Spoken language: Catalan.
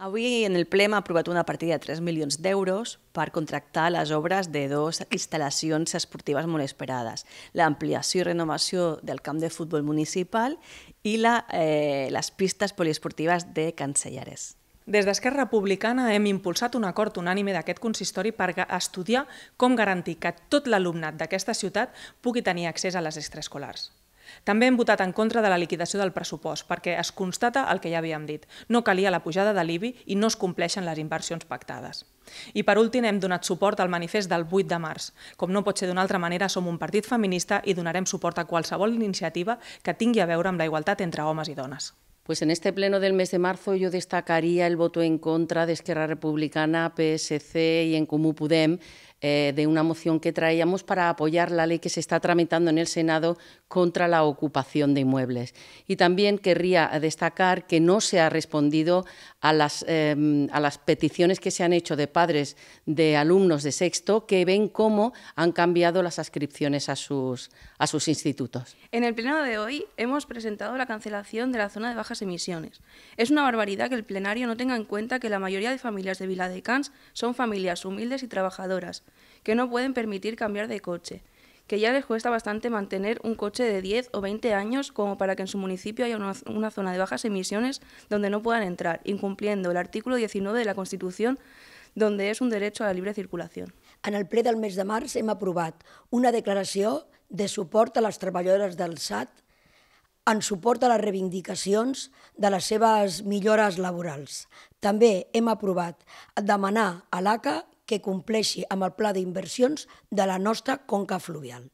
Avui en el ple ha aprovat una partida de 3 milions d'euros per contractar les obres de dues instal·lacions esportives molt esperades, l'ampliació i renovació del camp de futbol municipal i la, eh, les pistes poliesportives de Cancellares. Des d'Esquerra Republicana hem impulsat un acord unànime d'aquest consistori per estudiar com garantir que tot l'alumnat d'aquesta ciutat pugui tenir accés a les extraescolars. També hem votat en contra de la liquidació del pressupost perquè es constata el que ja havíem dit. No calia la pujada de l'IBI i no es compleixen les inversions pactades. I per últim hem donat suport al manifest del 8 de març. Com no pot ser d'una altra manera, som un partit feminista i donarem suport a qualsevol iniciativa que tingui a veure amb la igualtat entre homes i dones. Pues en este pleno del mes de marzo yo destacaría el voto en contra de Esquerra Republicana, PSC y en Comú Podem Eh, de una moción que traíamos para apoyar la ley que se está tramitando en el Senado contra la ocupación de inmuebles. Y también querría destacar que no se ha respondido a las, em, peticiones que se han hecho de padres de alumnos de sexto que ven cómo han cambiado las ascripciones a sus, a sus institutos. En el pleno de hoy hemos presentado la cancelación de la zona de bajas emisiones. Es una barbaridad que el plenario no tenga en cuenta que la mayoría de familias de Viladecans son familias humildes y trabajadoras, que no pueden permitir cambiar de coche, que ya les cuesta bastante mantener un coche de 10 o 20 años como para que en su municipio haya una, una, zona de bajas emisiones donde no puedan entrar, incumpliendo el artículo 19 de la Constitución, donde es un derecho a la libre circulació. En el ple del mes de març hem aprovat una declaració de suport a les treballadores del SAT en suport a les reivindicacions de les seves millores laborals. També hem aprovat demanar a l'ACA que compleixi amb el pla d'inversions de la nostra conca fluvial.